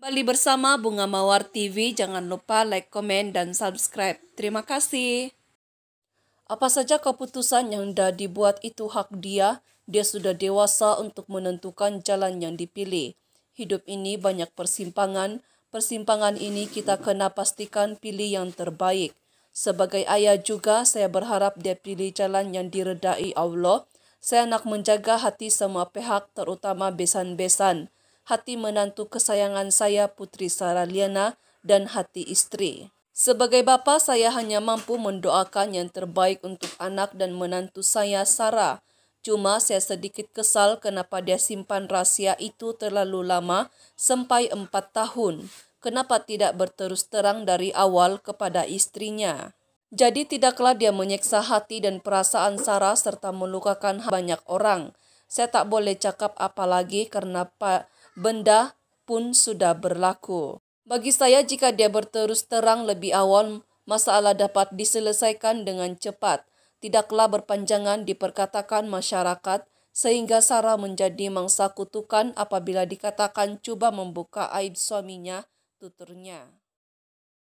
Bali bersama Bunga Mawar TV. Jangan lupa like, komen, dan subscribe. Terima kasih. Apa saja keputusan yang sudah dibuat itu hak dia, dia sudah dewasa untuk menentukan jalan yang dipilih. Hidup ini banyak persimpangan, persimpangan ini kita kena pastikan pilih yang terbaik. Sebagai ayah juga, saya berharap dia pilih jalan yang diredai Allah. Saya nak menjaga hati semua pihak, terutama besan-besan hati menantu kesayangan saya Putri Sarah Liana dan hati istri. Sebagai bapa saya hanya mampu mendoakan yang terbaik untuk anak dan menantu saya Sarah. Cuma saya sedikit kesal kenapa dia simpan rahasia itu terlalu lama sampai empat tahun. Kenapa tidak berterus terang dari awal kepada istrinya? Jadi tidaklah dia menyeksa hati dan perasaan Sarah serta melukakan banyak orang. Saya tak boleh cakap apa lagi karena Pak benda pun sudah berlaku. Bagi saya jika dia berterus terang lebih awal, masalah dapat diselesaikan dengan cepat. Tidaklah berpanjangan diperkatakan masyarakat sehingga Sarah menjadi mangsa kutukan apabila dikatakan cuba membuka aib suaminya, tuturnya.